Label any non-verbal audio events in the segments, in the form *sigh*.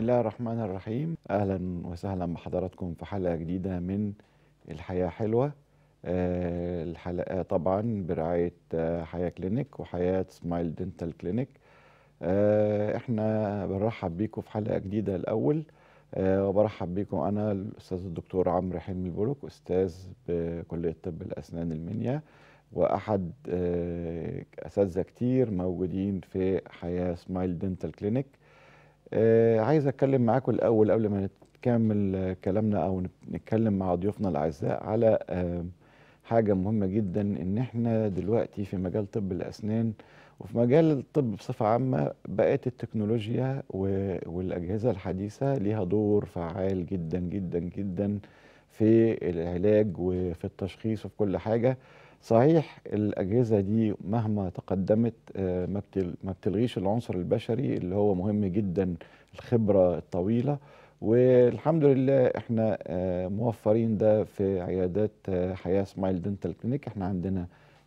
الله الرحمن الرحيم اهلا وسهلا بحضراتكم في حلقه جديده من الحياه حلوه آه، الحلقه طبعا برعايه آه، حياه كلينيك وحياه سمايل دنتال كلينيك آه، احنا بنرحب بيكم في حلقه جديده الاول وبرحب بيكم انا الاستاذ الدكتور عمرو حلمي بولك استاذ بكليه طب الاسنان المنيا واحد اساتذه كتير موجودين في حياه سمايل دنتال كلينيك آه، عايز اتكلم معاكم الاول قبل ما نكمل كلامنا او نتكلم مع ضيوفنا الاعزاء على حاجه مهمه جدا ان احنا دلوقتي في مجال طب الاسنان وفي مجال الطب بصفه عامه بقت التكنولوجيا والاجهزه الحديثه ليها دور فعال جدا جدا جدا في العلاج وفي التشخيص وفي كل حاجه صحيح الأجهزة دي مهما تقدمت آه، ما بتلغيش العنصر البشري اللي هو مهم جدا الخبرة الطويلة والحمد لله احنا آه، موفرين ده في عيادات آه، حياة سمايل دنتال كلينيك احنا عندنا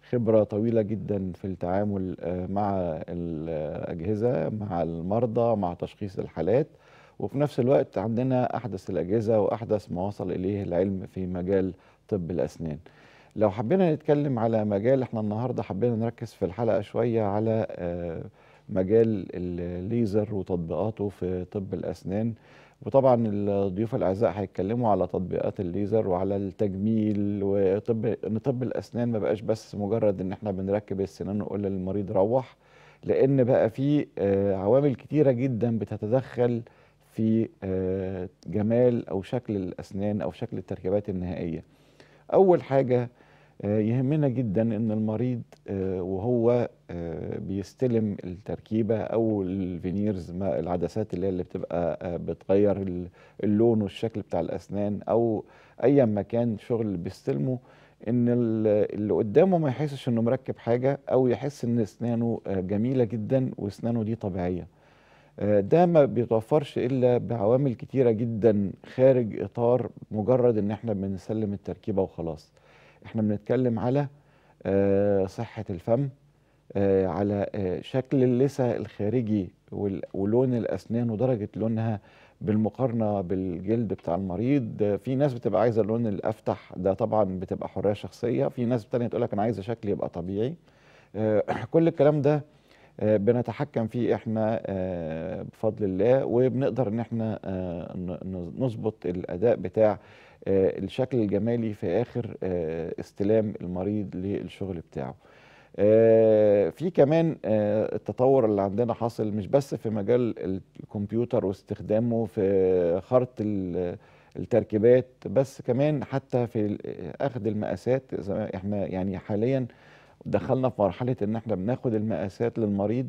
خبرة طويلة جدا في التعامل مع الأجهزة مع المرضى مع تشخيص الحالات وفي نفس الوقت عندنا أحدث الأجهزة وأحدث ما وصل إليه العلم في مجال طب الأسنان لو حبينا نتكلم على مجال احنا النهارده حبينا نركز في الحلقه شويه على آه، مجال الليزر وتطبيقاته في طب الاسنان وطبعا الضيوف الاعزاء هيتكلموا على تطبيقات الليزر وعلى التجميل وطب ان طب الاسنان ما بقاش بس مجرد ان احنا بنركب السنان ونقول للمريض روح لان بقى في آه، عوامل كتيره جدا بتتدخل في آه، جمال او شكل الاسنان او شكل التركيبات النهائيه اول حاجه آه، يهمنا جدا ان المريض آه، وهو آه، بيستلم التركيبه او الفينيرز العدسات اللي هي اللي بتبقى بتغير اللون والشكل بتاع الاسنان او ايا ما كان شغل بيستلمه ان اللي قدامه ما يحسش انه مركب حاجه او يحس ان اسنانه جميله جدا واسنانه دي طبيعيه ده ما بيتوفرش الا بعوامل كتيره جدا خارج اطار مجرد ان احنا بنسلم التركيبه وخلاص احنا بنتكلم على آه، صحة الفم آه، على آه، شكل اللثة الخارجي ولون الأسنان ودرجة لونها بالمقارنة بالجلد بتاع المريض في ناس بتبقى عايزة اللون الأفتح ده طبعا بتبقى حرية شخصية في ناس تانية تقولك أنا عايزة شكلي يبقى طبيعي *clears throat* كل الكلام ده بنتحكم فيه احنا بفضل الله وبنقدر ان احنا نظبط الاداء بتاع آه، الشكل الجمالي في اخر آه، استلام المريض للشغل بتاعه آه، في كمان التطور اللي عندنا حاصل مش بس في مجال الكمبيوتر واستخدامه في خرط التركيبات بس كمان حتى في اخذ المقاسات احنا يعني حاليا دخلنا في مرحله ان احنا بناخد المقاسات للمريض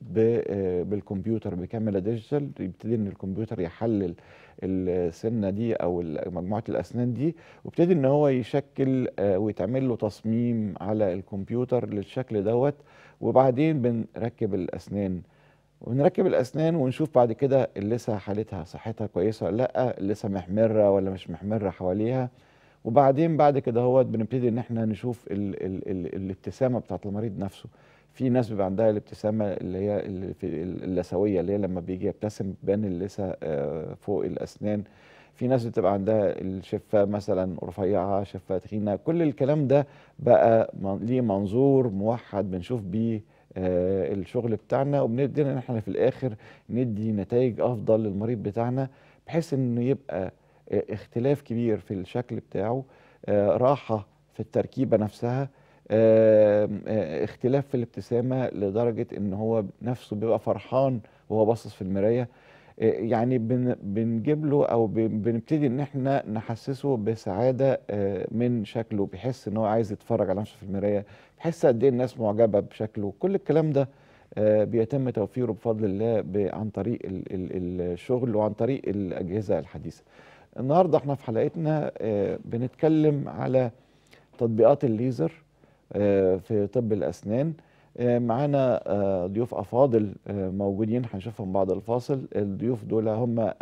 بالكمبيوتر بكاميرا ديجيتال يبتدي ان الكمبيوتر يحلل السنه دي او مجموعه الاسنان دي وابتدي ان هو يشكل آه، ويتعمل له تصميم على الكمبيوتر للشكل دوت وبعدين بنركب الاسنان ونركب الاسنان ونشوف بعد كده اللثه حالتها صحتها كويسه ولا لا اللثه محمره ولا مش محمره حواليها وبعدين بعد كده هو بنبتدي ان احنا نشوف الابتسامه بتاعت المريض نفسه في ناس بيبقى عندها الابتسامه اللي هي اللثويه اللي هي لما بيجي يبتسم بان اللثه آه، فوق الاسنان في ناس بتبقى عندها الشفة مثلا رفيعة شفة تخينة كل الكلام ده بقى ليه منظور موحد بنشوف بيه آه الشغل بتاعنا وبندينا ان احنا في الاخر ندي نتائج افضل للمريض بتاعنا بحيث انه يبقى آه اختلاف كبير في الشكل بتاعه آه راحة في التركيبة نفسها اختلاف في الابتسامه لدرجه ان هو نفسه بيبقى فرحان وهو باصص في المرايه يعني بنجيب له او بنبتدي ان احنا نحسسه بسعاده من شكله بيحس ان هو عايز يتفرج على نفسه في المرايه بيحس قد ايه الناس معجبه بشكله كل الكلام ده بيتم توفيره بفضل الله عن طريق الشغل وعن طريق الاجهزه الحديثه النهارده احنا في حلقتنا بنتكلم على تطبيقات الليزر آه، في طب الأسنان آه، معانا آه، ضيوف أفاضل موجودين هنشوفهم بعد الفاصل الضيوف دول هم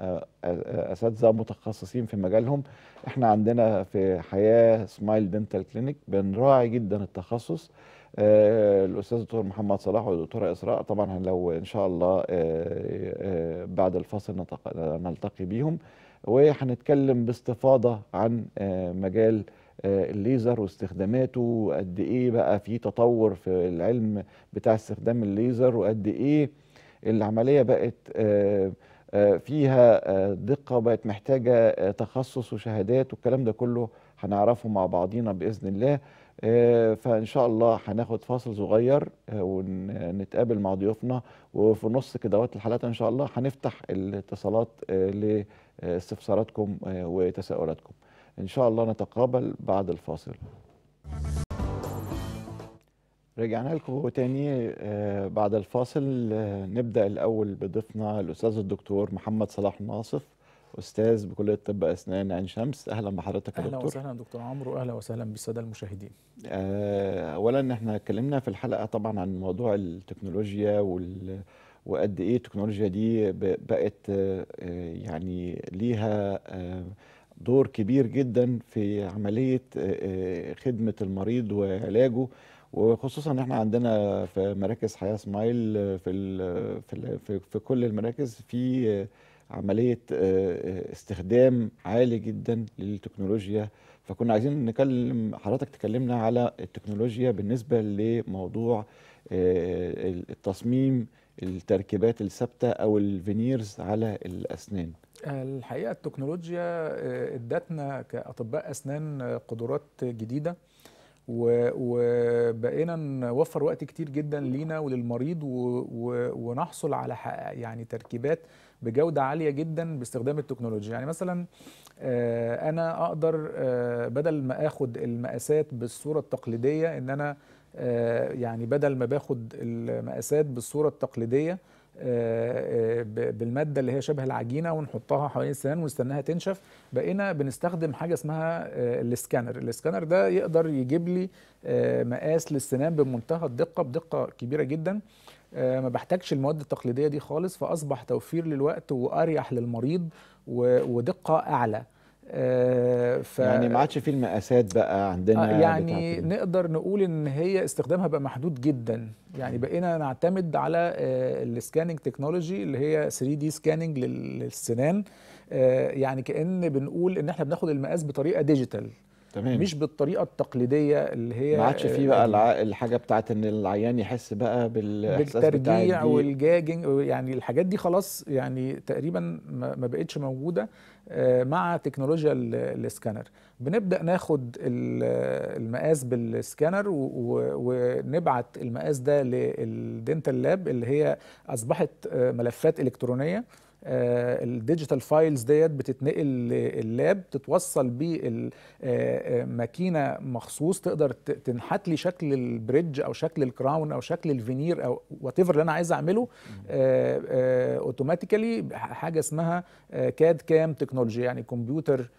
أساتذة متخصصين في مجالهم احنا عندنا في حياة سمايل دنتال كلينيك بنراعي جدا التخصص الاستاذ الدكتور محمد صلاح والدكتوره اسراء طبعا لو ان شاء الله بعد الفاصل نلتقي بيهم وهنتكلم باستفاضه عن مجال آه، الليزر واستخداماته وقد ايه بقى في تطور في العلم بتاع استخدام الليزر وقد ايه العمليه بقت آه، آه، فيها دقه وبقت محتاجه تخصص وشهادات والكلام ده كله هنعرفه مع بعضينا باذن الله فان شاء الله هناخد فاصل صغير ونتقابل مع ضيوفنا وفي نص كدهوت الحلقه ان شاء الله هنفتح الاتصالات لاستفساراتكم وتساؤلاتكم إن شاء الله نتقابل بعد الفاصل رجعنا لكم تاني آه، بعد الفاصل آه، نبدأ الأول بضيفنا الأستاذ الدكتور محمد صلاح ناصف أستاذ بكلية طب أسنان عين شمس أهلا بحضرتك يا دكتور أهلا وسهلا دكتور عمرو أهلا وسهلا بالسادة المشاهدين آه، أولا إحنا اتكلمنا في الحلقة طبعا عن موضوع التكنولوجيا وال وقد ايه التكنولوجيا دي بقت يعني ليها دور كبير جدا في عمليه آه، آه، خدمه المريض وعلاجه وخصوصا احنا عندنا في مراكز حياه سمايل آه، في في في كل المراكز في عمليه استخدام عالي جدا للتكنولوجيا فكنا عايزين نكلم حضرتك تكلمنا على التكنولوجيا بالنسبه لموضوع التصميم التركيبات الثابته او الفينيرز على الاسنان الحقيقه التكنولوجيا آه، ادتنا كاطباء اسنان آه، قدرات جديده وبقينا نوفر وقت كتير جدا لينا وللمريض ونحصل على يعني تركيبات بجودة عالية جدا باستخدام التكنولوجيا يعني مثلا آه، أنا أقدر بدل ما أخد المقاسات بالصورة التقليدية إن أنا آه، يعني بدل ما باخد المقاسات بالصوره التقليديه آه، آه، بالماده اللي هي شبه العجينه ونحطها حوالين السنان ونستناها تنشف بقينا بنستخدم حاجه اسمها السكانر السكانر ده يقدر يجيب لي مقاس للسنان بمنتهى الدقه بدقه كبيره جدا ما بحتاجش المواد التقليديه دي خالص فاصبح توفير للوقت واريح للمريض ودقه اعلى آه، ف... يعني ما عادش في المقاسات بقى عندنا آه، يعني نقدر نقول ان هي استخدامها بقى محدود جدا يعني بقينا نعتمد على آه، السكاننج تكنولوجي اللي هي 3 دي سكاننج للسنان يعني كان بنقول ان احنا بناخد المقاس بطريقه ديجيتال تمام. مش بالطريقه التقليديه اللي هي ما عادش في بقى الحاجه بتاعت ان العيان يحس بقى بالاحساس بالترجيع والجاجنج يعني الحاجات دي خلاص يعني تقريبا ما بقتش موجوده آه، مع تكنولوجيا السكانر بنبدا ناخد المقاس بالسكانر ونبعت المقاس ده للدنتال لاب اللي هي اصبحت آه، ملفات الكترونيه آه، الديجيتال فايلز ديت بتتنقل لللاب تتوصل بماكينه آه، آه، مخصوص تقدر تنحت لي شكل البريدج او شكل الكراون او شكل الفينير او وات اللي انا عايز اعمله اوتوماتيكالي حاجه اسمها كاد كام تكنولوجي يعني كمبيوتر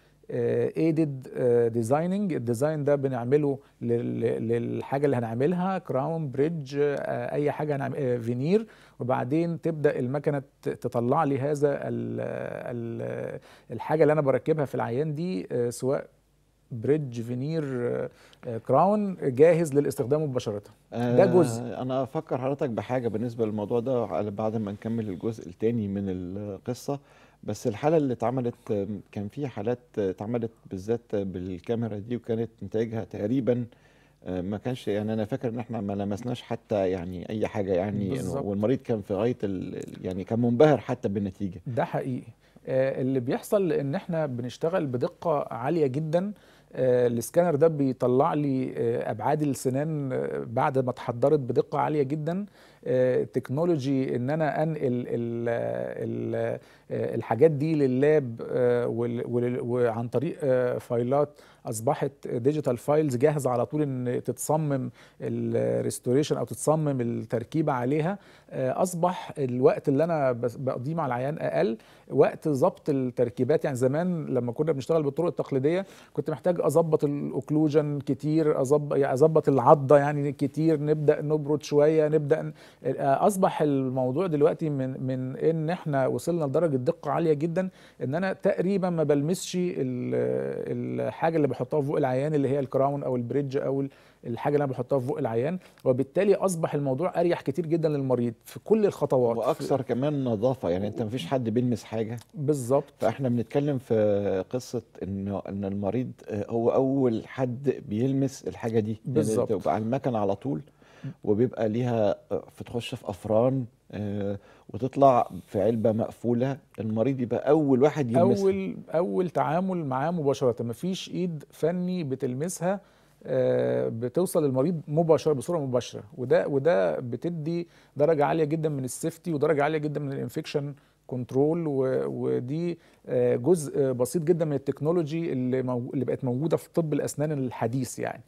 ايدد ديزايننج الديزاين ده بنعمله للحاجه اللي هنعملها كراون آه، بريدج اي حاجه هنعمل فينير آه، وبعدين تبدا المكنه تطلع لي هذا الحاجه اللي انا بركبها في العيان دي آه، سواء بريدج فينير كراون جاهز للاستخدام مباشره ده جزء انا افكر حضرتك بحاجه بالنسبه للموضوع ده بعد ما نكمل الجزء الثاني من القصه بس الحاله اللي اتعملت كان في حالات اتعملت بالذات بالكاميرا دي وكانت نتائجها تقريبا ما كانش يعني انا فاكر ان احنا ما لمسناش حتى يعني اي حاجه يعني بالزبط. والمريض كان في غايه يعني كان منبهر حتى بالنتيجه ده حقيقي آه، اللي بيحصل ان احنا بنشتغل بدقه عاليه جدا آه، السكانر ده بيطلع لي آه، ابعاد السنان بعد ما اتحضرت بدقه عاليه جدا تكنولوجي ان انا انقل آه، الحاجات دي لللاب آه، وعن طريق آه، فايلات اصبحت ديجيتال فايلز جاهزه على طول ان تتصمم الريستوريشن او تتصمم التركيبه عليها آه، اصبح الوقت اللي انا بقضيه مع العيان اقل وقت ظبط التركيبات يعني زمان لما كنا بنشتغل بالطرق التقليديه كنت محتاج اظبط الاوكلوجن كتير يعني اظبط العضه يعني كتير نبدا نبرد شويه نبدا آه، اصبح الموضوع دلوقتي من من ان احنا وصلنا لدرجه دقه عاليه جدا ان انا تقريبا ما بلمسش الحاجه اللي بحطها فوق العيان اللي هي الكراون او البريدج او الحاجه اللي انا بحطها فوق العيان وبالتالي اصبح الموضوع اريح كتير جدا للمريض في كل الخطوات واكثر في... كمان نظافه يعني انت مفيش حد بيلمس حاجه بالظبط فاحنا بنتكلم في قصه ان ان المريض آه، هو اول حد بيلمس الحاجه دي يعني بالظبط يعني على المكن على طول وبيبقى ليها آه، بتخش في افران آه، وتطلع في علبه مقفوله المريض يبقى اول واحد يلمسها اول اول تعامل معاه مباشره مفيش ايد فني بتلمسها آه، بتوصل للمريض مباشره بصوره مباشره وده وده بتدي درجه عاليه جدا من السيفتي ودرجه عاليه جدا من الانفكشن كنترول ودي آه، جزء بسيط جدا من التكنولوجي اللي, اللي بقت موجوده في طب الاسنان الحديث يعني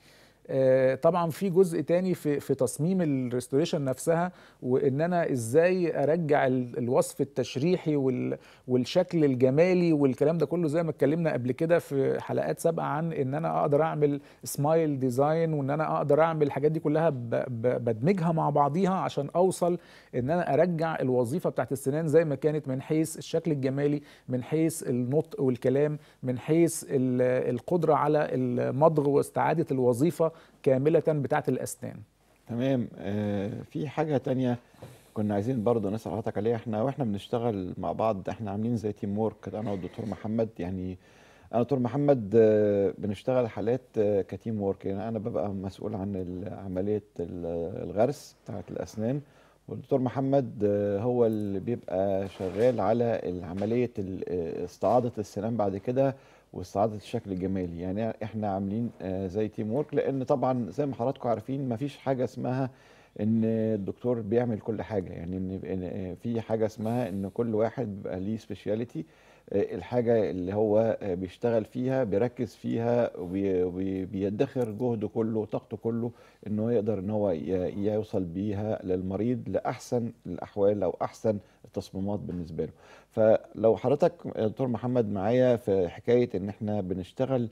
آه، طبعا في جزء تاني في في تصميم الريستوريشن نفسها وان انا ازاي ارجع الوصف التشريحي والشكل الجمالي والكلام ده كله زي ما اتكلمنا قبل كده في حلقات سابقه عن ان انا اقدر اعمل سمايل ديزاين وان انا اقدر اعمل الحاجات دي كلها بدمجها مع بعضيها عشان اوصل ان انا ارجع الوظيفه بتاعت السنان زي ما كانت من حيث الشكل الجمالي من حيث النطق والكلام من حيث القدره على المضغ واستعاده الوظيفه كامله بتاعه الاسنان تمام آه في حاجه تانية كنا عايزين برضه نسال حضرتك عليها احنا واحنا بنشتغل مع بعض احنا عاملين زي تيم وورك انا والدكتور محمد يعني انا دكتور محمد آه، بنشتغل حالات آه، كتيم وورك يعني انا ببقى مسؤول عن عمليه الغرس بتاعه الاسنان والدكتور محمد آه، هو اللي بيبقى شغال على عمليه استعاضه السنان بعد كده واستعاده الشكل الجمالي يعني احنا عاملين آه، زي تيم وورك لان طبعا زي ما حضراتكم عارفين ما فيش حاجه اسمها ان الدكتور بيعمل كل حاجه يعني ان آه، في حاجه اسمها ان كل واحد بقى ليه سبيشاليتي الحاجه اللي هو بيشتغل فيها بيركز فيها وبيدخر جهده كله وطاقته كله ان هو يقدر ان هو يوصل بيها للمريض لاحسن الاحوال او احسن التصميمات بالنسبه له فلو حضرتك يا دكتور محمد معايا في حكايه ان احنا بنشتغل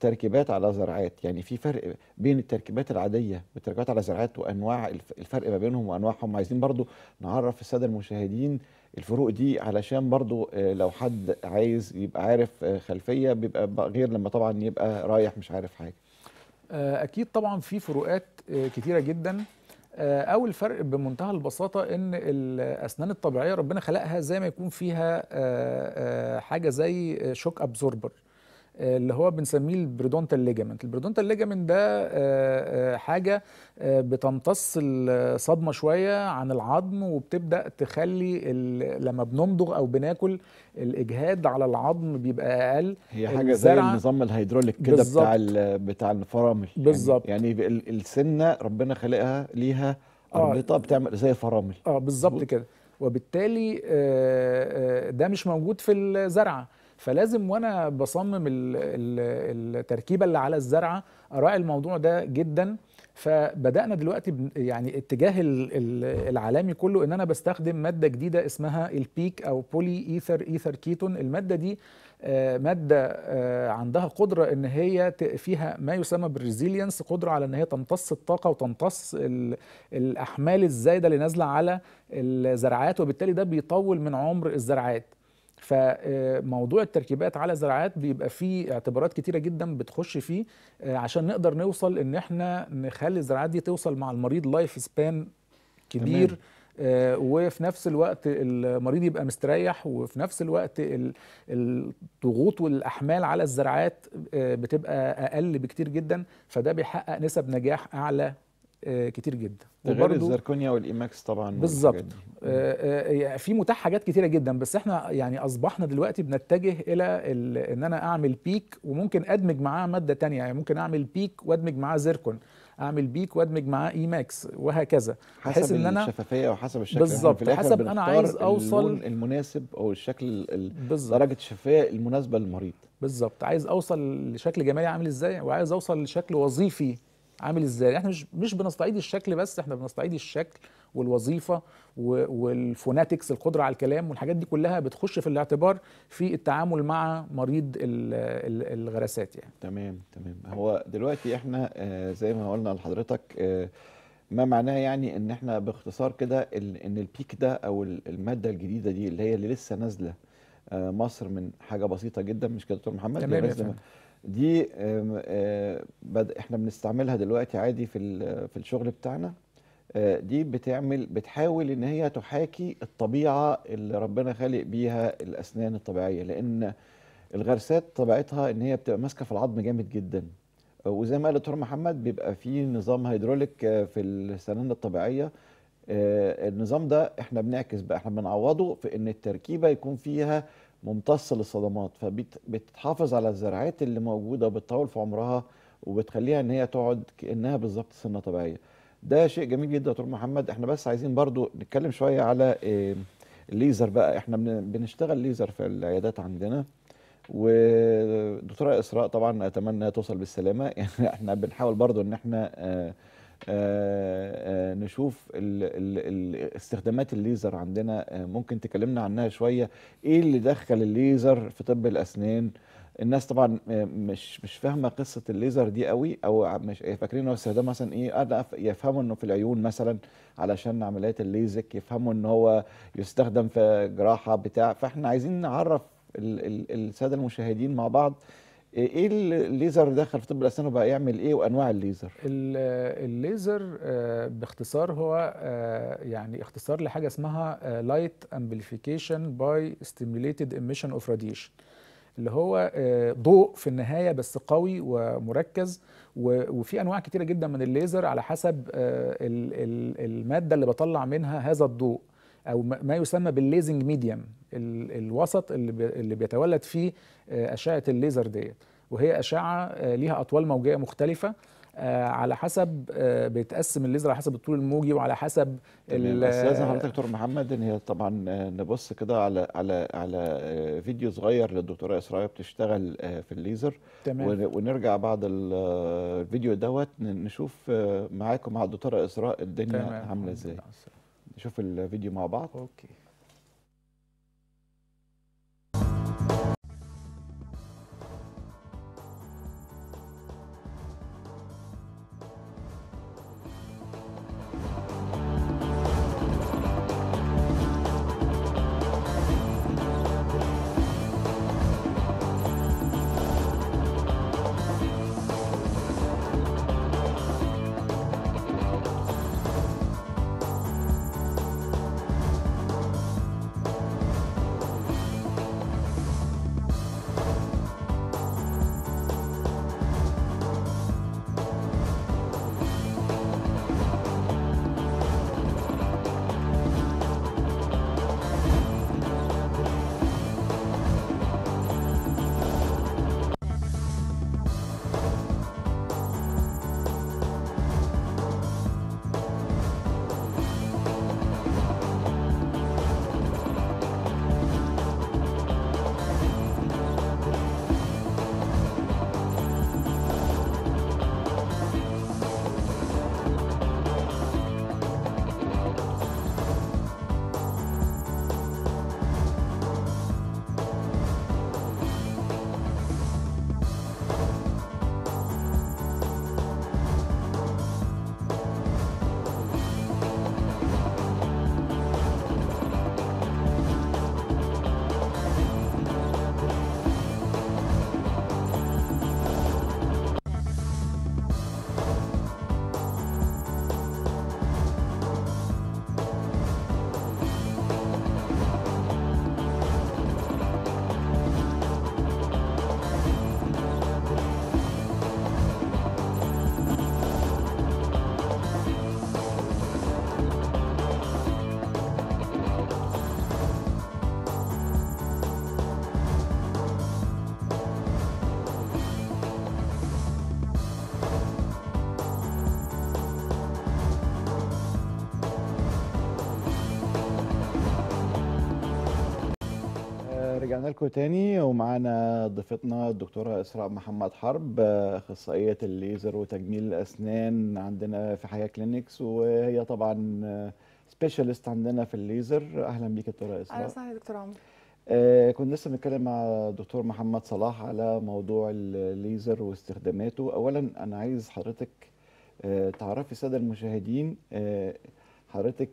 تركيبات على زرعات يعني في فرق بين التركيبات العاديه والتركيبات على زرعات وانواع الفرق ما بينهم وانواعهم عايزين برضو نعرف الساده المشاهدين الفروق دي علشان برضو آه، لو حد عايز يبقى عارف آه، خلفيه بيبقى غير لما طبعا يبقى رايح مش عارف حاجه آه، اكيد طبعا في فروقات كتيره جدا اول فرق بمنتهى البساطه ان الاسنان الطبيعيه ربنا خلقها زي ما يكون فيها حاجه زي شوك ابزوربر آه، اللي هو بنسميه البريدونتال ليجامنت البريدونتال ليجامنت ده آه، آه، حاجه بتمتص الصدمه شويه عن العظم وبتبدا تخلي لما بنمضغ او بناكل الاجهاد على العظم بيبقى اقل هي حاجه زي النظام الهيدروليك كده بتاع بتاع الفرامل يعني بالظبط يعني, يعني السنه ربنا خلقها ليها اربطه آه بتعمل زي فرامل اه بالظبط كده وبالتالي ده مش موجود في الزرعه فلازم وانا بصمم التركيبه اللي على الزرعه اراعي الموضوع ده جدا فبدانا دلوقتي يعني اتجاه العالمي كله ان انا بستخدم ماده جديده اسمها البيك او بولي ايثر ايثر كيتون الماده دي آه، ماده آه، عندها قدره ان هي فيها ما يسمى بالريزيلينس قدره على ان هي تمتص الطاقه وتمتص الاحمال الزايده اللي نازله على الزرعات وبالتالي ده بيطول من عمر الزرعات فموضوع التركيبات على زراعات بيبقى فيه اعتبارات كتيره جدا بتخش فيه آه، عشان نقدر نوصل ان احنا نخلي الزراعات دي توصل مع المريض لايف سبان كبير تمام. آه، وفي نفس الوقت المريض يبقى مستريح وفي نفس الوقت الضغوط والاحمال على الزراعات آه، بتبقى اقل بكتير جدا فده بيحقق نسب نجاح اعلى آه، كتير جدا غير الزركونيا والايماكس طبعا بالظبط آه، آه، في متاح حاجات كتيره جدا بس احنا يعني اصبحنا دلوقتي بنتجه الى ان انا اعمل بيك وممكن ادمج معاه ماده تانية يعني ممكن اعمل بيك وادمج معاه زركون اعمل بيك وادمج معاه ايماكس وهكذا حسب ان انا الشفافيه وحسب الشكل يعني بالظبط حسب انا عايز اوصل المناسب او الشكل درجه الشفافيه المناسبه للمريض بالظبط عايز اوصل لشكل جمالي عامل ازاي وعايز اوصل لشكل وظيفي عامل ازاي احنا مش مش بنستعيد الشكل بس احنا بنستعيد الشكل والوظيفه والفوناتكس القدره على الكلام والحاجات دي كلها بتخش في الاعتبار في التعامل مع مريض الغراسات يعني تمام تمام هو دلوقتي احنا آه، زي ما قلنا لحضرتك آه، ما معناه يعني ان احنا باختصار كده ان البيك ده او الماده الجديده دي اللي هي اللي لسه نازله آه، مصر من حاجه بسيطه جدا مش كده دكتور محمد تمام دي آه، بد... احنا بنستعملها دلوقتي عادي في ال... في الشغل بتاعنا آه، دي بتعمل بتحاول ان هي تحاكي الطبيعه اللي ربنا خالق بيها الاسنان الطبيعيه لان الغرسات طبيعتها ان هي بتبقى ماسكه في العظم جامد جدا آه، وزي ما قال الدكتور محمد بيبقى في نظام هيدروليك في السنان الطبيعيه النظام ده احنا بنعكس بقى احنا بنعوضه في ان التركيبه يكون فيها ممتصه للصدمات فبتحافظ على الزراعات اللي موجوده وبتطول في عمرها وبتخليها ان هي تقعد كانها بالظبط سنه طبيعيه ده شيء جميل جدا يا دكتور محمد احنا بس عايزين برضو نتكلم شويه على الليزر بقى احنا بنشتغل ليزر في العيادات عندنا ودكتوره اسراء طبعا اتمنى توصل بالسلامه يعني *laughs* احنا بنحاول برضو ان احنا آه، آه، آه، نشوف استخدامات الليزر عندنا آه، ممكن تكلمنا عنها شويه ايه اللي دخل الليزر في طب الاسنان الناس طبعا مش مش فاهمه قصه الليزر دي قوي او مش فاكرين هو استخدام مثلا ايه يفهموا انه في العيون مثلا علشان عمليات الليزك يفهموا ان هو يستخدم في جراحه بتاع فاحنا عايزين نعرف الساده المشاهدين مع بعض ايه الليزر دخل في طب الاسنان وبقى يعمل ايه وانواع الليزر الليزر آه، باختصار هو آه، يعني اختصار لحاجه اسمها لايت امبليفيكيشن باي ستيميوليتد ايميشن اوف راديشن اللي هو آه، ضوء في النهايه بس قوي ومركز وفي انواع كتيره جدا من الليزر على حسب الماده اللي بطلع منها هذا الضوء او ما يسمى بالليزنج ميديم الوسط اللي بيتولد فيه آه، اشعه الليزر ديت وهي اشعه آه، ليها اطوال موجيه مختلفه آه، على حسب بيتقسم الليزر على حسب الطول الموجي وعلى حسب بس لازم حضرتك دكتور محمد ان هي طبعا نبص كده على على على فيديو صغير للدكتوره اسراء بتشتغل في الليزر تمام ونرجع بعد الفيديو دوت نشوف معاكم مع الدكتوره اسراء الدنيا عامله ازاي نشوف الفيديو مع بعض اوكي لكم تاني ومعانا ضيفتنا الدكتوره اسراء محمد حرب اخصائيه الليزر وتجميل الاسنان عندنا في حياه كلينكس وهي طبعا سبيشالست عندنا في الليزر اهلا بيك دكتوره اسراء اهلا وسهلا دكتور عمرو آه، كنا لسه بنتكلم مع الدكتور محمد صلاح على موضوع الليزر واستخداماته اولا انا عايز حضرتك آه، تعرفي الساده المشاهدين آه، حضرتك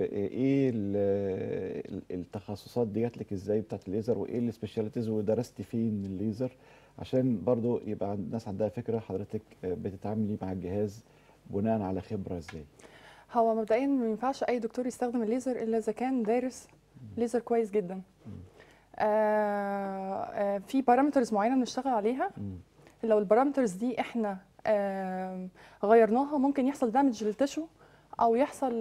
ايه التخصصات دي جات لك ازاي بتاعت الليزر وايه السبيشاليتيز ودرستي فين الليزر عشان برضو يبقى الناس عندها فكره حضرتك آه، بتتعاملي مع الجهاز بناء على خبره ازاي هو مبدئيا ما ينفعش اي دكتور يستخدم الليزر الا اذا كان دارس ليزر كويس جدا آه, آه، في بارامترز معينه بنشتغل عليها لو البارامترز دي احنا آه غيرناها ممكن يحصل دامج للتشو او يحصل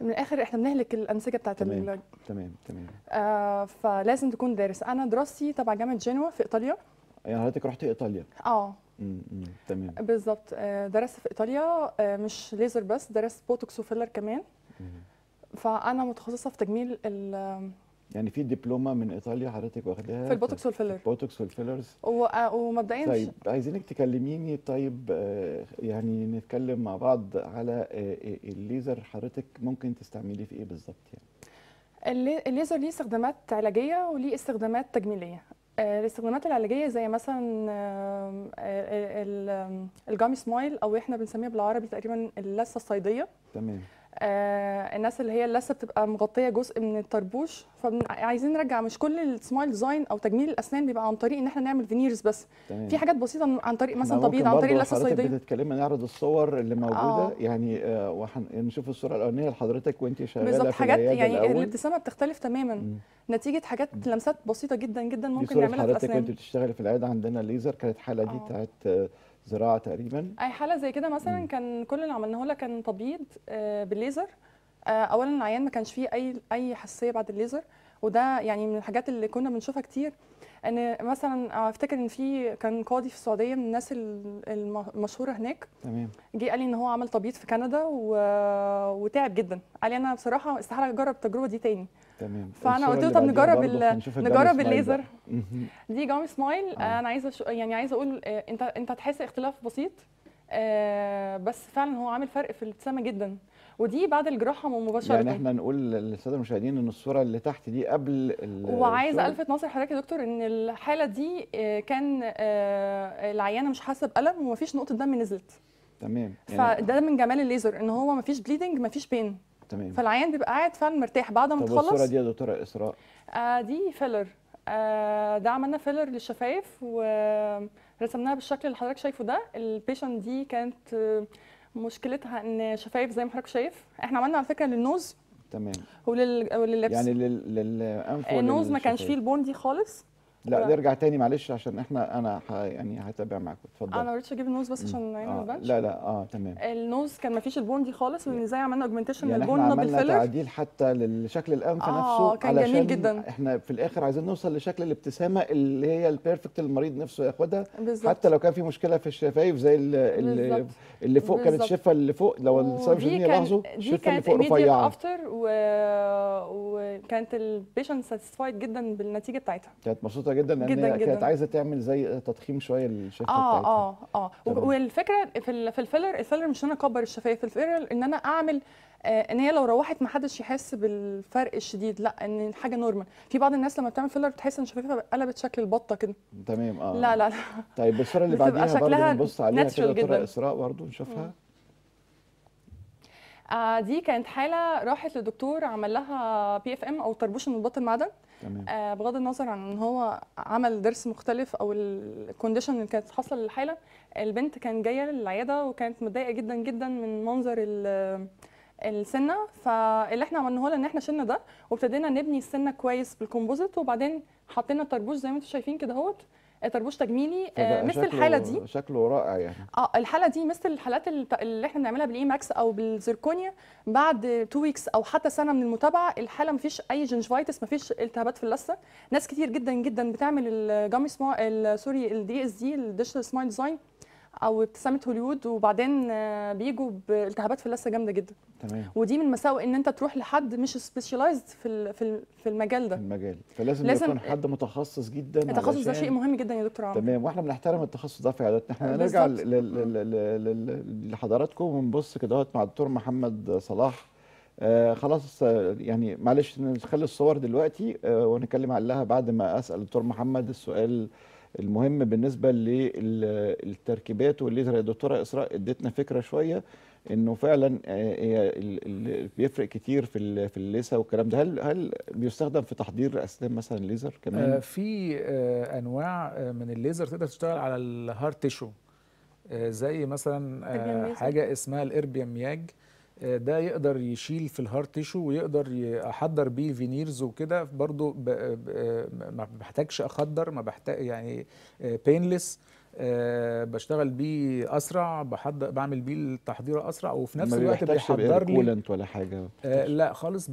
من الاخر احنا بنهلك الانسجه بتاعت تمام تمام تمام آه فلازم تكون دارس انا دراستي تبع جامعه جنوا في ايطاليا يعني حضرتك رحت ايطاليا اه تمام بالظبط آه درست في ايطاليا آه مش ليزر بس درست بوتوكس وفيلر كمان مم. فانا متخصصه في تجميل يعني في دبلومه من ايطاليا حضرتك واخداها في البوتوكس والفيلر البوتوكس والفيلرز آه، ومبدئيا طيب عايزينك تكلميني طيب آه، يعني نتكلم مع بعض على آه، الليزر حضرتك ممكن تستعمليه في ايه بالظبط يعني الليزر ليه استخدامات علاجيه وليه استخدامات تجميليه الاستخدامات العلاجيه زي مثلا الجامي سمايل او احنا بنسميها بالعربي تقريبا اللثه الصيديه تمام آه الناس اللي هي اللثه بتبقى مغطيه جزء من الطربوش فعايزين نرجع مش كل السمايل ديزاين او تجميل الاسنان بيبقى عن طريق ان احنا نعمل فينيرز بس تمام. في حاجات بسيطه عن طريق مثلا تبييض عن طريق اللثه الصيديه بتتكلمي نعرض الصور اللي موجوده آه. يعني آه نشوف الصوره الاولانيه لحضرتك وانت شغاله بالظبط حاجات يعني الابتسامه بتختلف تماما م. نتيجه حاجات لمسات بسيطه جدا جدا ممكن نعملها في الاسنان حضرتك وانت بتشتغلي في العياده عندنا ليزر كانت الحاله دي آه. بتاعت آه زراعه تقريبا اي حاله زي كده مثلا م. كان كل اللي عملناه لها كان تبييض آه، بالليزر آه، اولا العيان ما كانش فيه اي اي حساسيه بعد الليزر وده يعني من الحاجات اللي كنا بنشوفها كتير ان مثلا آه، افتكر ان في كان قاضي في السعوديه من الناس المشهوره هناك تمام جه قال لي ان هو عمل تبييض في كندا و... وتعب جدا قال لي انا بصراحه استحاله اجرب التجربه دي تاني تمام فانا قلت له طب نجرب ال... نجرب الليزر دي جامي سمايل آه. انا عايزه شو... يعني عايزه اقول آه، انت انت هتحس اختلاف بسيط آه بس فعلا هو عامل فرق في الابتسامه جدا ودي بعد الجراحه مباشره يعني احنا نقول للساده المشاهدين ان الصوره اللي تحت دي قبل وعايزه الفت نظر حضرتك يا دكتور ان الحاله دي آه، كان آه، العيانه مش حاسه بالم ومفيش نقطه دم نزلت تمام يعني فده من جمال الليزر ان هو مفيش بليدنج مفيش بين تمام فالعيان بيبقى قاعد فعلا مرتاح بعد ما تخلص الصوره دي يا دكتوره اسراء إيه آه دي فيلر آه ده عملنا فيلر للشفايف ورسمناها آه، بالشكل اللي حضرتك شايفه ده البيشنت دي كانت آه مشكلتها ان شفايف زي ما حضرتك شايف احنا عملنا على فكره للنوز تمام وللبس يعني للانف النوز ما كانش فيه البون دي خالص لا نرجع تاني معلش عشان احنا انا ح... يعني هتابع معاكم اتفضل انا ما رضيتش اجيب النوز بس عشان العين آه. لا لا اه تمام النوز كان ما فيش البون دي خالص لان يعني ازاي عملنا اوجمنتيشن يعني للبون بالفيلر عملنا تعديل حتى للشكل الانف آه نفسه كان علشان جميل جدا احنا في الاخر عايزين نوصل لشكل الابتسامه اللي هي البيرفكت المريض نفسه ياخدها حتى لو كان في مشكله في الشفايف زي اللي, اللي فوق بالزبط. كانت الشفه اللي فوق لو السيرجن يلاحظوا الشفه اللي فوق رفيعه افتر وكانت البيشنت ساتيسفايد جدا بالنتيجه بتاعتها كانت مبسوطه جدا لان جداً جداً. كانت عايزه تعمل زي تضخيم شويه للشفه اه بتاعتها. اه اه والفكره في في الفيلر الفيلر مش ان انا اكبر الشفايف الفيلر ان انا اعمل آه، ان هي لو روحت ما حدش يحس بالفرق الشديد لا ان حاجه نورمال في بعض الناس لما بتعمل فيلر بتحس ان شفايفها قلبت شكل البطه كده تمام اه لا لا, لا. طيب الصوره اللي بعديها برضه نبص عليها كده ترى اسراء برضه نشوفها آه دي كانت حاله راحت لدكتور عمل لها بي اف ام او طربوش من البطن المعدن آه بغض النظر عن ان هو عمل ضرس مختلف او الكونديشن اللي كانت حاصله للحاله البنت كانت جايه للعياده وكانت متضايقه جدا جدا من منظر السنه فاللي احنا عملناه ان احنا شلنا ده وابتدينا نبني السنه كويس بالكومبوزيت وبعدين حطينا الطربوش زي ما انتم شايفين كده اهوت طربوش تجميلي آه، مثل الحاله دي شكله رائع يعني اه الحاله دي مثل الحالات اللي احنا بنعملها بالاي ماكس او بالزيركونيا بعد 2 ويكس او حتى سنه من المتابعه الحاله ما فيش اي جنجفايتس ما فيش التهابات في اللثه ناس كتير جدا جدا بتعمل الجامي سوري الدي اس دي الديجيتال سمايل ديزاين او ابتسامه هوليود وبعدين آه، بيجوا بالتهابات في اللثه جامده جدا تمام ودي من مساوئ ان انت تروح لحد مش سبيشاليزد في في المجال ده في المجال فلازم لازم يكون حد متخصص جدا التخصص ده شيء مهم جدا يا دكتور عمرو تمام واحنا بنحترم التخصص ده في عيادتنا احنا هنرجع لحضراتكم ونبص كده مع الدكتور محمد صلاح آه خلاص آه، يعني معلش نخلي الصور دلوقتي آه ونتكلم عليها بعد ما اسال الدكتور محمد السؤال المهم بالنسبه للتركيبات والليزر يا دكتوره اسراء اديتنا فكره شويه انه فعلا آه، بيفرق كتير في في الليسا والكلام ده هل هل بيستخدم في تحضير اسنان مثلا ليزر كمان آه، في آه، انواع من الليزر تقدر تشتغل على الهارد تيشو زي مثلا حاجه اسمها الاربيام ياج ده يقدر يشيل في الهارد تيشو ويقدر احضر بيه فينيرز وكده برضو ما بحتاجش اخدر ما بحتاج يعني بينلس أه بشتغل بيه اسرع بحضر بعمل بيه التحضير اسرع وفي نفس الوقت بيحضر لي ولا حاجه آه لا خالص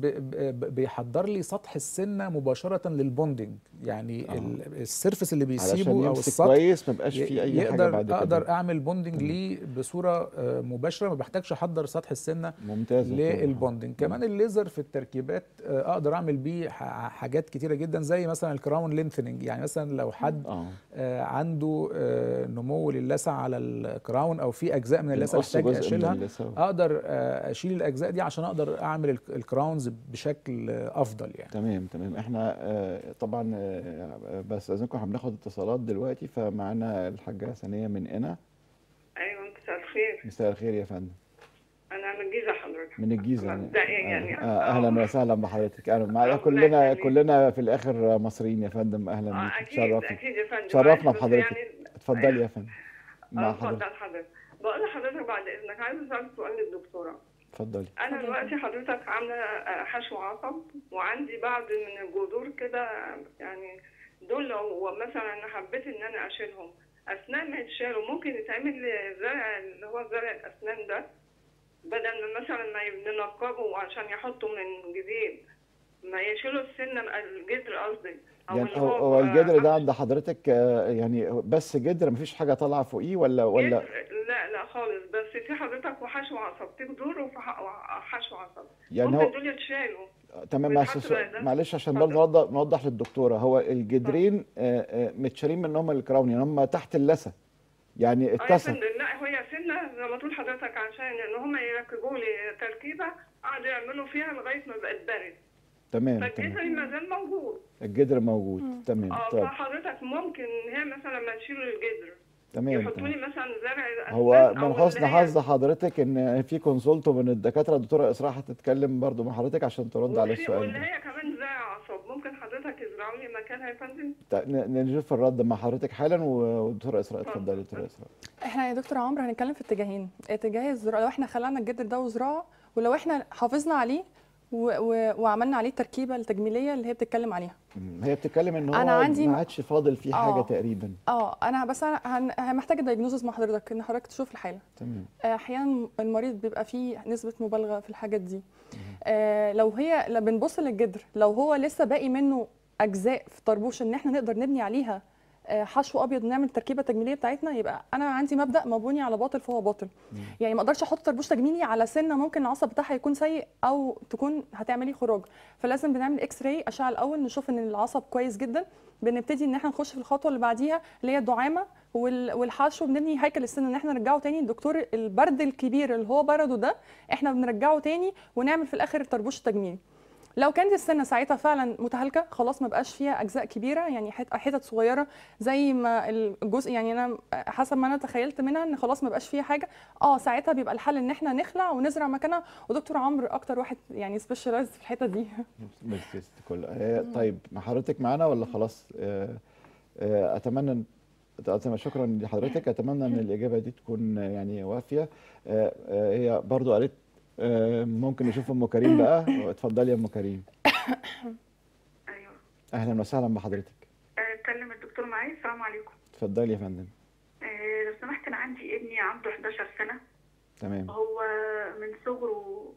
بيحضر لي سطح السنه مباشره للبوندنج يعني آه. السيرفس اللي بيسيبه او السطح كويس ما بقاش فيه اي يقدر حاجه بعد كده اقدر اعمل بوندنج ليه بصوره آه، مباشره ما بحتاجش احضر سطح السنه ممتاز للبوندنج كمان الليزر في التركيبات آه، اقدر اعمل بيه حاجات كتيره جدا زي مثلا الكراون لينثنينج يعني مثلا لو حد آه. آه، عنده آه، نمو للثه على الكراون او في اجزاء من اللسع محتاج اشيلها اقدر آه، اشيل الاجزاء دي عشان اقدر اعمل الكراونز بشكل افضل يعني تمام تمام احنا طبعا بس اذنكم هناخد اتصالات دلوقتي فمعانا الحاجه ثانيه من هنا ايوه مساء الخير مساء الخير يا فندم انا من الجيزه حضرتك من الجيزه يعني, يعني آه اهلا آه. وسهلا بحضرتك اهلا معايا كلنا يعني. كلنا في الاخر مصريين يا فندم اهلا آه بيك تشرفنا اكيد يا فندم تشرفنا بحضرتك يعني... اتفضلي أيوه. يا فندم مع آه، حضرتك اتفضل حضرتك بقول لحضرتك بعد اذنك عايزه اسالك سؤال للدكتوره اتفضلي انا دلوقتي حضرتك عامله آه، حشو عصب وعندي بعض من الجذور كده يعني دول لو مثلا انا حبيت ان انا اشيلهم اثناء ما يتشالوا ممكن يتعمل زرع اللي هو زرع الاسنان ده بدل من مثلا ما ينقبوا عشان يحطوا من جديد ما يشيلوا السنه الجدر قصدي أو يعني هو, آه، الجدر ده عند حضرتك آه، يعني بس جدر مفيش حاجه طالعه فوقيه ولا ولا لا لا خالص بس في حضرتك وحشو عصب في جدور وحشو عصب يعني هو دول يتشالوا تمام معلش عشان برضه نوضح للدكتوره هو الجدرين آه، متشالين منهم الكراون يعني هم تحت اللثه يعني آه، اتصل لا هي سنه زي ما تقول حضرتك عشان ان هم يركبوا لي تركيبه قعدوا يعملوا فيها لغايه ما بقت بارد تمام فالجذر ما زال موجود الجذر موجود مم. تمام اه طب. فحضرتك ممكن هي مثلا لما تشيلوا الجذر تمام يحطوا لي مثلا زرع هو من حسن حظ حضرتك ان في كونسلت من الدكاتره الدكتوره اسراء هتتكلم برضو مع حضرتك عشان ترد على السؤال ده هي كمان عمري مكانها يا فندم نشوف الرد مع حضرتك حالا ودكتوره اسراء اتفضلي دكتوره اسراء احنا يا دكتور عمرو هنتكلم في اتجاهين اتجاه الزراعه لو احنا خلعنا الجدر ده وزراعه ولو احنا حافظنا عليه و... و... وعملنا عليه التركيبه التجميليه اللي هي بتتكلم عليها هي بتتكلم ان هو أنا عندي... ما عادش فاضل فيه آه. حاجه تقريبا اه انا بس انا هن... محتاجه دايجنوزز مع حضرتك ان حضرتك تشوف الحاله تمام احيانا المريض بيبقى فيه نسبه مبالغه في الحاجات دي آه لو هي بنبص للجدر لو هو لسه باقي منه اجزاء في طربوش ان احنا نقدر نبني عليها آه، حشو ابيض ونعمل التركيبه التجميليه بتاعتنا يبقى انا عندي مبدا مبني على باطل فهو باطل مم. يعني ما اقدرش احط طربوش تجميلي على سنه ممكن العصب بتاعها يكون سيء او تكون هتعملي خراج فلازم بنعمل اكس راي اشعه الاول نشوف ان العصب كويس جدا بنبتدي ان احنا نخش في الخطوه اللي بعديها اللي هي الدعامه والحشو بنبني هيكل السن ان احنا نرجعه تاني الدكتور البرد الكبير اللي هو برده ده احنا بنرجعه تاني ونعمل في الاخر الطربوش التجميلي لو كانت السنه ساعتها فعلا متهالكه خلاص ما بقاش فيها اجزاء كبيره يعني حتت صغيره زي ما الجزء يعني انا حسب ما انا تخيلت منها ان خلاص ما بقاش فيها حاجه اه ساعتها بيبقى الحل ان احنا نخلع ونزرع مكانها ودكتور عمرو اكتر واحد يعني سبيشاليزد في الحته دي آه، طيب حضرتك معانا ولا خلاص آه، آه، اتمنى شكرا لحضرتك اتمنى ان الاجابه دي تكون يعني وافيه هي برضو قالت آه، ممكن نشوف ام كريم بقى اتفضلي يا ام كريم ايوه اهلا وسهلا بحضرتك آه، اتكلم الدكتور معايا السلام عليكم اتفضلي يا فندم آه، لو سمحت انا عندي ابني عنده 11 سنه تمام هو من صغره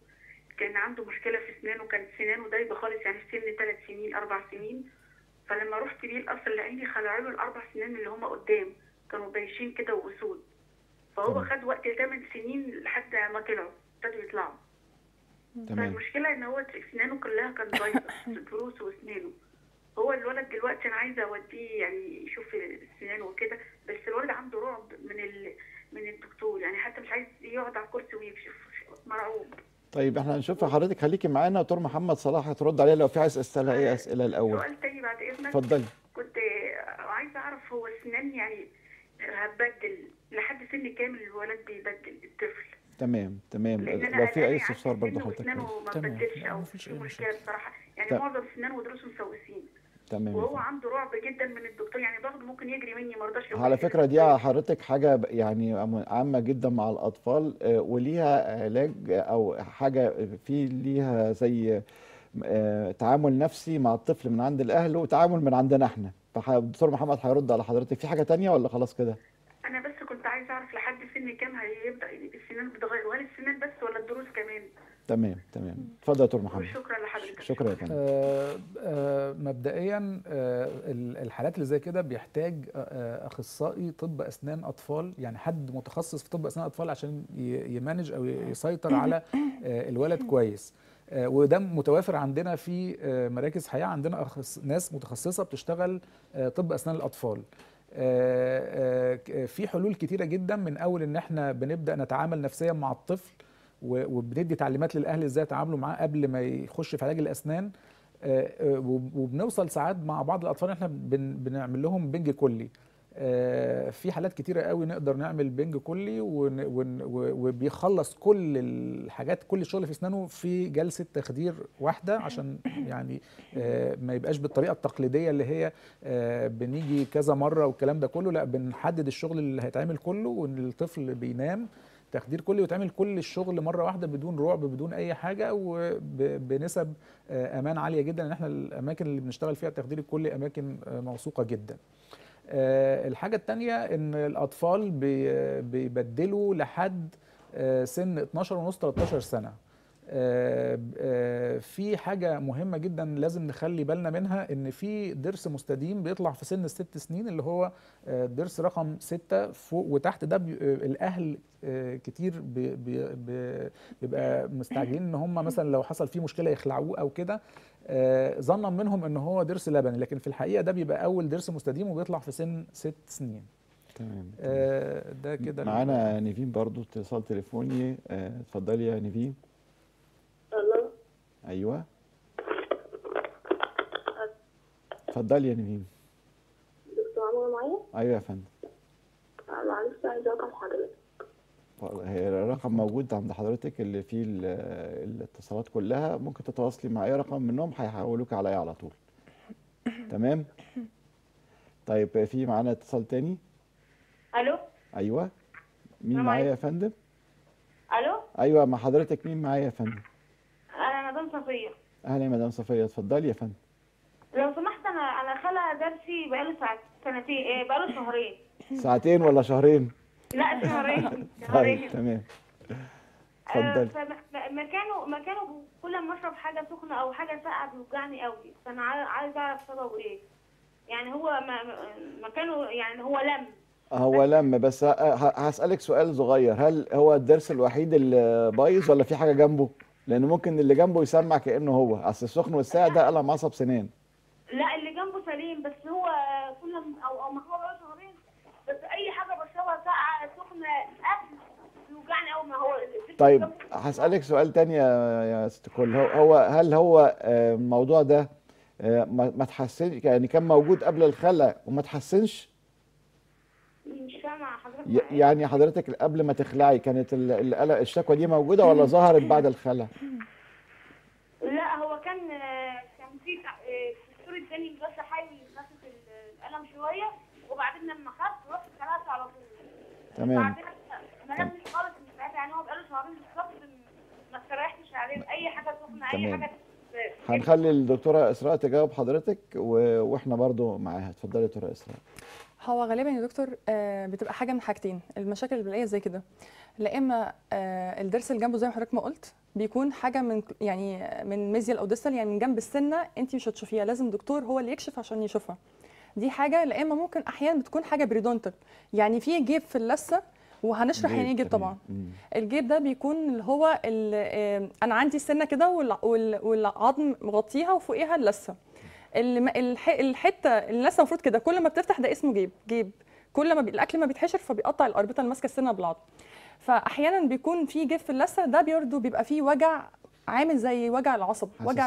كان عنده مشكله في اسنانه كانت سنانه دايبه خالص يعني في سن 3 سنين 4 سنين فلما رحت بيه القصر لقيني خلعوا له الاربع سنين اللي هما قدام كانوا بايشين كده واسود فهو خد وقت 8 سنين لحد ما طلعوا ابتدوا يطلعوا تمام المشكله ان هو اسنانه كلها كانت بايظه ضروسه *laughs* واسنانه هو الولد دلوقتي انا عايزه اوديه يعني يشوف السنان وكده بس الولد عنده رعب من ال... من الدكتور يعني حتى مش عايز يقعد على الكرسي ويكشف مرعوب طيب احنا هنشوف حضرتك خليكي معانا دكتور محمد صلاح هترد عليها لو في عايز اسالها اي آه، اسئله الاول سؤال تاني بعد اذنك اتفضلي كنت عايزه اعرف هو السنان يعني هتبدل لحد سن كام الولد بيبدل الطفل تمام تمام لو في اي استفسار برضه حضرتك تمام ما فيش اي مشكله بصراحه يعني معظم سنان ودروسه مسوسين تمام وهو عنده رعب جدا من الدكتور يعني برضه ممكن يجري مني ما رضاش على فكره دي حضرتك حاجه يعني عامه جدا مع الاطفال آه، وليها علاج او حاجه في ليها زي آه، تعامل نفسي مع الطفل من عند الاهل وتعامل من عندنا احنا فالدكتور محمد هيرد على حضرتك في حاجه تانية ولا خلاص كده انا بس كنت عايزه اعرف لحد سن كام هيبدا السنان بتتغير وهل السنان بس ولا الدروس كمان تمام تمام اتفضل يا دكتور محمد شكرا لحضرتك شكرا يا فندم آه آه مبدئيا آه الحالات اللي زي كده بيحتاج آه،, آه اخصائي طب اسنان اطفال يعني حد متخصص في طب اسنان اطفال عشان يمانج او يسيطر على آه الولد كويس آه وده متوافر عندنا في آه مراكز حياه عندنا ناس متخصصه بتشتغل آه طب اسنان الاطفال آه، آه، في حلول كتيره جدا من اول ان احنا بنبدا نتعامل نفسيا مع الطفل وبندي تعليمات للاهل ازاي يتعاملوا معاه قبل ما يخش في علاج الاسنان آه، وبنوصل ساعات مع بعض الاطفال احنا بنعمل لهم بنج كلي آه، في حالات كتيرة قوي نقدر نعمل بنج كلي وبيخلص كل الحاجات كل الشغل في اسنانه في جلسة تخدير واحدة عشان يعني آه، ما يبقاش بالطريقة التقليدية اللي هي آه، بنيجي كذا مرة والكلام ده كله لا بنحدد الشغل اللي هيتعمل كله وان الطفل بينام تخدير كلي وتعمل كل الشغل مره واحده بدون رعب بدون اي حاجه وبنسب امان عاليه جدا ان احنا الاماكن اللي بنشتغل فيها التخدير الكلي اماكن موثوقه جدا. آه، الحاجه الثانيه ان الاطفال بيبدلوا لحد آه، سن 12 ونص 13 سنه آه، آه، في حاجه مهمه جدا لازم نخلي بالنا منها ان في ضرس مستديم بيطلع في سن الست سنين اللي هو درس آه، رقم ستة فوق وتحت ده الاهل كتير بيبقى مستعجلين ان هم مثلا لو حصل فيه مشكله يخلعوه او كده ظنا منهم ان هو ضرس لبني لكن في الحقيقه ده بيبقى اول ضرس مستديم وبيطلع في سن ست سنين تمام ده كده معانا نيفين برضو اتصال تليفوني اتفضلي يا نيفين ايوه اتفضلي يا نبيل دكتور معايا ايوه يا فندم آه، معلش عايز رقم حضرتك هي الرقم موجود عند حضرتك اللي فيه الاتصالات كلها ممكن تتواصلي مع اي رقم منهم هيحولوك عليا على طول تمام طيب في معانا اتصال تاني الو ايوه مين معايا يا فندم الو ايوه مع حضرتك مين معايا يا فندم مدام صفيه اهلا يا مدام صفيه اتفضلي يا فندم لو سمحت انا انا خلع درسي بقاله ساعت... سنتين ايه بقاله شهرين ساعتين ولا شهرين؟ لا شهرين *laughs* طيب، شهرين تمام آه، اتفضلي مكانه مكانه كل ما اشرب حاجه سخنه او حاجه ساقعه بيوجعني قوي فانا عايز اعرف سببه ايه يعني هو مكانه يعني هو لم آه، هو لم بس آه، هسألك سؤال صغير هل هو الدرس الوحيد اللي بايظ ولا في حاجة جنبه؟ لانه ممكن اللي جنبه يسمع كانه هو اصل السخن والساعة ده قلم عصب سنان لا اللي جنبه سليم بس هو كل او ما هو بقى شهرين بس اي حاجه بشربها ساقعه سخنه قبل بيوجعني اول ما هو طيب هسالك سؤال تاني يا ست كل هو هل هو آه، الموضوع ده آه، ما تحسنش يعني كان موجود قبل الخلع وما تحسنش مش حضرتك يعني حضرتك قبل ما تخلعي كانت القلق الشكوى دي موجوده ولا ظهرت بعد الخلع؟ لا هو كان كان في الدكتور الثاني بس حالي ماسك القلم شويه وبعدين لما خدت رحت خلعت على طول تمام بعدين ما نمش خالص من ساعتها يعني هو بقاله شهرين بالظبط ما استريحتش عليه اي حاجه سخنه اي حاجه هنخلي الدكتوره اسراء تجاوب حضرتك و... واحنا برضو معاها اتفضلي يا دكتوره اسراء هو غالبا يا دكتور آه، بتبقى حاجه من حاجتين المشاكل اللي بلاقيها زي كده لا اما آه، الضرس اللي جنبه زي ما حضرتك ما قلت بيكون حاجه من يعني آه، من ميزيال او ديستال يعني من جنب السنه انت مش هتشوفيها لازم دكتور هو اللي يكشف عشان يشوفها دي حاجه لا اما ممكن احيانا بتكون حاجه بريدونتال يعني في جيب في اللثه وهنشرح يعني ايه جيب طبعا الجيب ده بيكون اللي هو انا عندي السنه كده والعظم مغطيها وفوقيها اللثه الحته اللثه المفروض كده كل ما بتفتح ده اسمه جيب جيب كل ما الاكل ما بيتحشر فبيقطع الاربطه اللي ماسكه السنه بالعظم فاحيانا بيكون في جيب في اللثه ده برضه بيبقى فيه وجع عامل زي وجع العصب وجع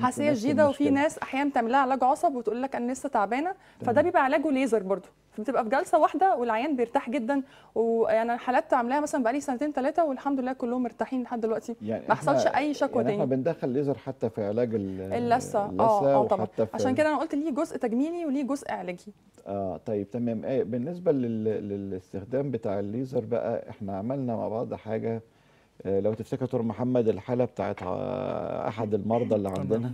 حساسيه شديده وفي ناس احيانا بتعمل لها علاج عصب وتقول لك انا لسه تعبانه فده بيبقى علاجه ليزر برضو بتبقى في جلسه واحده والعيان بيرتاح جدا ويعني انا حالات عاملاها مثلا بقالي سنتين ثلاثه والحمد لله كلهم مرتاحين لحد دلوقتي يعني ما حصلش اي شكوى يعني احنا بندخل ليزر حتى في علاج اللثه اه, آه، طبعا عشان كده انا قلت ليه جزء تجميلي وليه جزء علاجي اه طيب تمام آه بالنسبه للاستخدام بتاع الليزر بقى احنا عملنا مع بعض حاجه آه، لو تفتكر دكتور محمد الحاله بتاعت احد المرضى اللي عندنا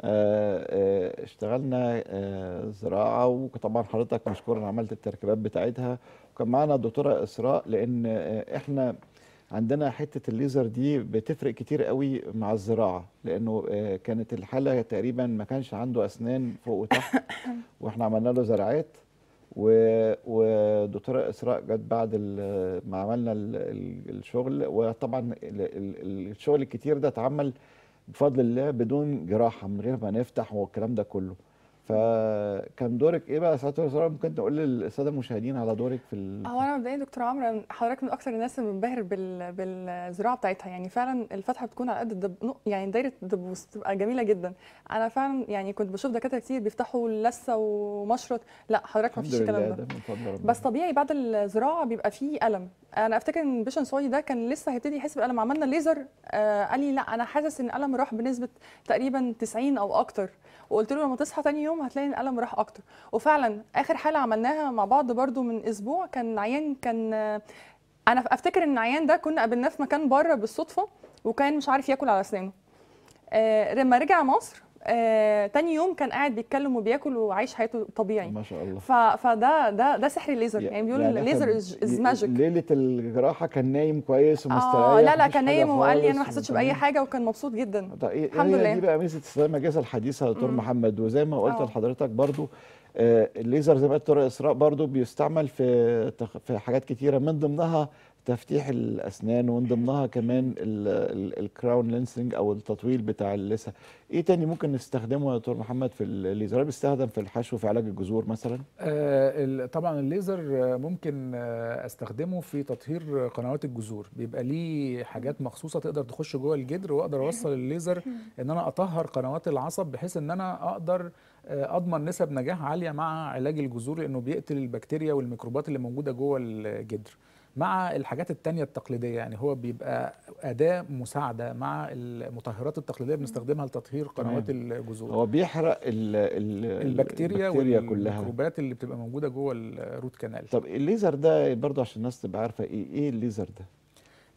آه، آه، اشتغلنا آه، زراعه وطبعا حضرتك مشكور عملت التركيبات بتاعتها وكان معانا الدكتوره اسراء لان احنا عندنا حته الليزر دي بتفرق كتير قوي مع الزراعه لانه كانت الحاله تقريبا ما كانش عنده اسنان فوق وتحت *coughs* واحنا عملنا له زراعات ودكتوره اسراء جت بعد ما عملنا الشغل وطبعا الشغل الكتير ده اتعمل بفضل الله بدون جراحه من غير ما نفتح والكلام ده كله فكان دورك ايه بقى ساعتها ساره ممكن تقول للساده المشاهدين على دورك في هو انا مبدئيا دكتور عمرو حضرتك من اكثر الناس اللي بنبهر بال... بالزراعه بتاعتها يعني فعلا الفتحه بتكون على قد الدب يعني دايره الدبوس بتبقى جميله جدا انا فعلا يعني كنت بشوف دكاتره كتير بيفتحوا لثه ومشرط لا حضرتك ما فيش الكلام ده, ده بس طبيعي بعد الزراعه بيبقى فيه الم انا افتكر ان بيشن صوي ده كان لسه هيبتدي يحس بالالم عملنا ليزر آه، قال لي لا انا حاسس ان الالم راح بنسبه تقريبا 90 او اكتر وقلت له لما تصحى تاني يوم هتلاقي الالم راح اكتر وفعلا اخر حاله عملناها مع بعض برده من اسبوع كان عيان كان آه، انا افتكر ان العيان ده كنا قابلناه في مكان بره بالصدفه وكان مش عارف ياكل على اسنانه آه، لما رجع مصر آه تاني يوم كان قاعد بيتكلم وبياكل وعايش حياته طبيعي ما شاء الله ف... فده ده ده سحر الليزر يعني بيقول يعني الليزر از ماجيك ليله الجراحه كان نايم كويس آه، ومستريح اه لا لا كان نايم وقال لي انا ما حسيتش باي حاجه وكان مبسوط جدا طيب، إيه، الحمد لله دي بقى ميزه استخدام الاجهزه الحديثه يا دكتور محمد وزي ما قلت آه. لحضرتك برضو آه، الليزر زي ما قلت اسراء برضو بيستعمل في في حاجات كتيره من ضمنها تفتيح الاسنان ومن ضمنها كمان الكراون لينسنج او التطويل بتاع اللثه ايه تاني ممكن نستخدمه يا دكتور محمد في الليزر هل بيستخدم في الحشو في علاج الجذور مثلا آه طبعا الليزر ممكن استخدمه في تطهير قنوات الجذور بيبقى ليه حاجات مخصوصه تقدر تخش جوه الجدر واقدر اوصل الليزر *laughs* ان انا اطهر قنوات العصب بحيث ان انا اقدر آه، اضمن نسب نجاح عاليه مع علاج الجذور لانه بيقتل البكتيريا والميكروبات اللي موجوده جوه الجدر مع الحاجات التانية التقليدية يعني هو بيبقى أداة مساعدة مع المطهرات التقليدية بنستخدمها لتطهير قنوات الجذور هو بيحرق الـ الـ البكتيريا, البكتيريا والميكروبات اللي بتبقى موجودة جوه الروت كانال طب الليزر ده برضه عشان الناس تبقى عارفة إيه إيه الليزر ده؟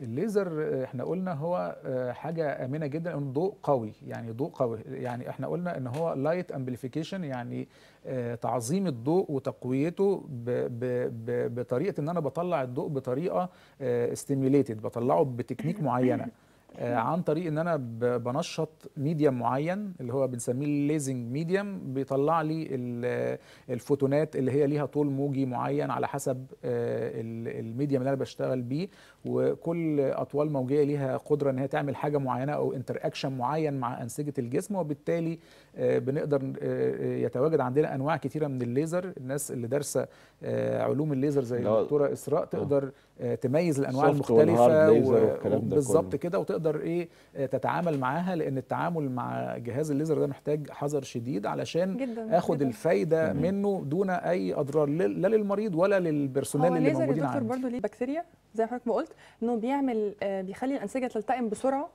الليزر آه، احنا قلنا هو آه، حاجه امنه جدا انه ضوء قوي يعني ضوء قوي يعني احنا قلنا ان هو لايت امبليفيكيشن يعني آه، تعظيم الضوء وتقويته بـ بـ بـ بطريقه ان انا بطلع الضوء بطريقه استيميليتد بطلعه بتكنيك معينه عن طريق ان انا بنشط ميديم معين اللي هو بنسميه الليزنج ميديم بيطلع لي الفوتونات اللي هي ليها طول موجي معين على حسب الميديم اللي انا بشتغل بيه وكل اطوال موجيه ليها قدره ان هي تعمل حاجه معينه او انتر اكشن معين مع انسجه الجسم وبالتالي آه، بنقدر آه، آه، يتواجد عندنا انواع كثيره من الليزر الناس اللي دارسه علوم الليزر زي الدكتوره اسراء تقدر تميز الانواع المختلفه بالظبط كده وتقدر ايه تتعامل معاها لان التعامل مع جهاز الليزر ده محتاج حذر شديد علشان جداً اخد جداً. الفايده منه دون اي اضرار لا للمريض ولا للبرسونال اللي موجودين عنده هو الليزر برضه ليه بكتيريا زي حضرتك ما قلت انه بيعمل آه، بيخلي الانسجه تلتئم بسرعه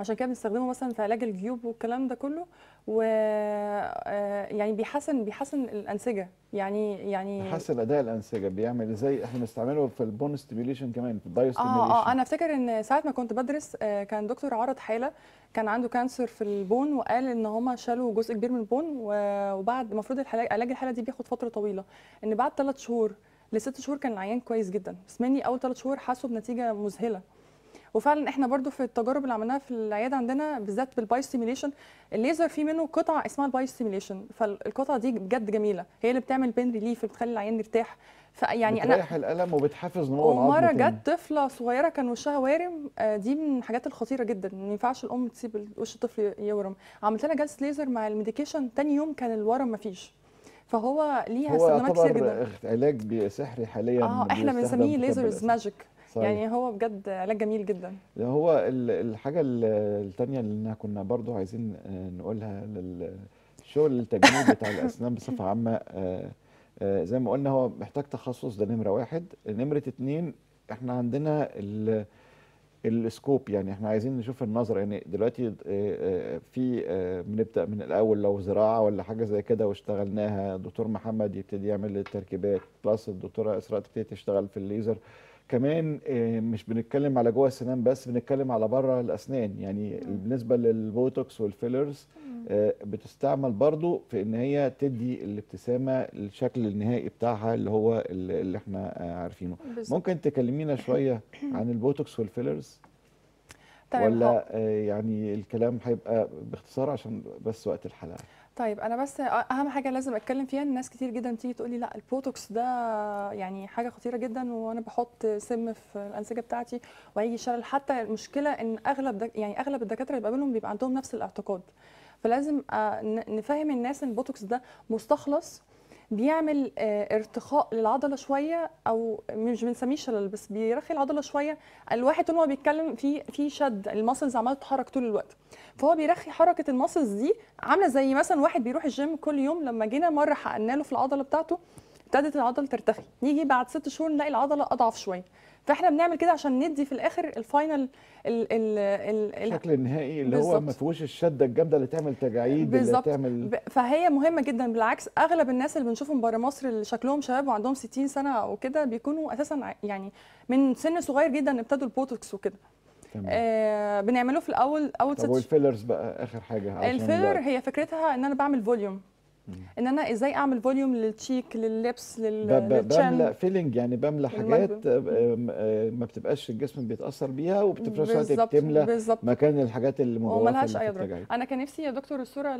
عشان كده بنستخدمه مثلا في علاج الجيوب والكلام ده كله و آه، يعني بيحسن بيحسن الانسجه يعني يعني بيحسن اداء الانسجه بيعمل زي احنا بنستعمله في البون ستيميليشن كمان في الدايو ستيميليشن اه اه انا افتكر ان ساعه ما كنت بدرس آه، كان دكتور عرض حاله كان عنده كانسر في البون وقال ان هم شالوا جزء كبير من البون وبعد المفروض علاج الحاله دي بياخد فتره طويله ان بعد ثلاث شهور لست شهور كان العيان كويس جدا بس مني اول ثلاث شهور حاسوا بنتيجه مذهله وفعلا احنا برضو في التجارب اللي عملناها في العياده عندنا بالذات بالباي ستيميليشن الليزر فيه منه قطع اسمها الباي ستيميليشن فالقطعه دي بجد جميله هي اللي بتعمل بين ريليف بتخلي العيان يرتاح فيعني انا بتريح الالم وبتحفز نوع العظم ومره جت طفله صغيره كان وشها وارم آه، دي من الحاجات الخطيره جدا ما ينفعش الام تسيب وش الطفل يورم عملت لها جلسه ليزر مع الميديكيشن تاني يوم كان الورم ما فيش فهو ليها استخدامات كتير جدا علاج سحري حاليا اه احنا بنسميه ليزرز ماجيك يعني هو بجد علاج جميل جدا هو الحاجه الثانيه اللي كنا برضو عايزين آه، نقولها للشغل التجميل *laughs* بتاع الاسنان بصفه عامه آه، آه، زي ما قلنا هو محتاج تخصص ده نمره واحد نمره اتنين احنا عندنا السكوب يعني احنا عايزين نشوف النظره يعني دلوقتي آه، آه، في آه، بنبدا من الاول لو زراعه ولا حاجه زي كده واشتغلناها دكتور محمد يبتدي يعمل التركيبات بلس الدكتوره اسراء تبتدي تشتغل في الليزر كمان آه، مش بنتكلم على جوه السنان بس بنتكلم على بره الاسنان يعني مم. بالنسبه للبوتوكس والفيلرز آه، بتستعمل برضو في ان هي تدي الابتسامه الشكل النهائي بتاعها اللي هو اللي احنا آه، عارفينه بزد. ممكن تكلمينا شويه عن البوتوكس والفيلرز طيب ولا يعني الكلام هيبقى باختصار عشان بس وقت الحلقه طيب انا بس اهم حاجه لازم اتكلم فيها الناس كتير جدا تيجي تقول لي لا البوتوكس ده يعني حاجه خطيره جدا وانا بحط سم في الانسجه بتاعتي وهيجي شلل حتى المشكله ان اغلب يعني اغلب الدكاتره اللي بقابلهم بيبقى عندهم نفس الاعتقاد فلازم نفهم الناس ان البوتوكس ده مستخلص بيعمل آه، ارتخاء للعضله شويه او مش بنسميه شلل بس بيرخي العضله شويه الواحد طول ما بيتكلم في في شد الماسلز عماله تتحرك طول الوقت فهو بيرخي حركه الماسلز دي عامله زي مثلا واحد بيروح الجيم كل يوم لما جينا مره حقنا له في العضله بتاعته ابتدت العضله ترتخي نيجي بعد ست شهور نلاقي العضله اضعف شويه فاحنا بنعمل كده عشان ندي في الاخر الفاينل ال ال ال الشكل النهائي اللي بالزبط. هو ما فيهوش الشده الجامده اللي تعمل تجاعيد اللي تعمل ب... فهي مهمه جدا بالعكس اغلب الناس اللي بنشوفهم بره مصر اللي شكلهم شباب وعندهم 60 سنه او كده بيكونوا اساسا يعني من سن صغير جدا ابتدوا البوتوكس وكده تمام. آه بنعمله في الاول اول ست والفيلرز بقى اخر حاجه الفيلر هي فكرتها ان انا بعمل فوليوم ان انا ازاي اعمل فوليوم للتشيك لللبس للتشن بملى فيلينج يعني بملى حاجات آه، آه، ما بتبقاش الجسم بيتاثر بيها وبتفرش بتملى مكان الحاجات اللي موجوده لهاش اي ضرر انا كان نفسي يا دكتور الصوره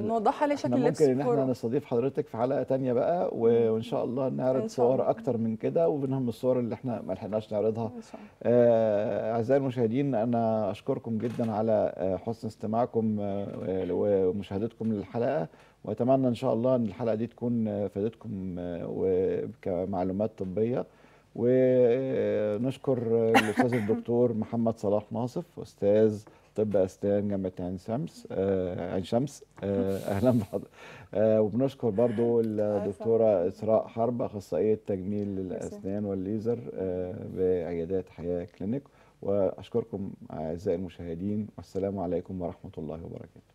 نوضحها آه، ليه شكل اللبس ممكن ان احنا نستضيف حضرتك في حلقه ثانيه بقى وان شاء الله نعرض صور اكتر من كده ومنهم الصور اللي احنا ما لحقناش نعرضها اعزائي المشاهدين انا اشكركم جدا على حسن استماعكم ومشاهدتكم للحلقه واتمنى ان شاء الله ان الحلقه دي تكون فادتكم آه، كمعلومات طبيه ونشكر آه، الاستاذ *laughs* الدكتور محمد صلاح ناصف استاذ طب اسنان جامعه عين شمس آه، عين شمس اهلا بحضرتك وبنشكر برضو الدكتوره اسراء حرب اخصائيه تجميل الاسنان والليزر بعيادات حياه كلينيك واشكركم اعزائي المشاهدين والسلام عليكم ورحمه الله وبركاته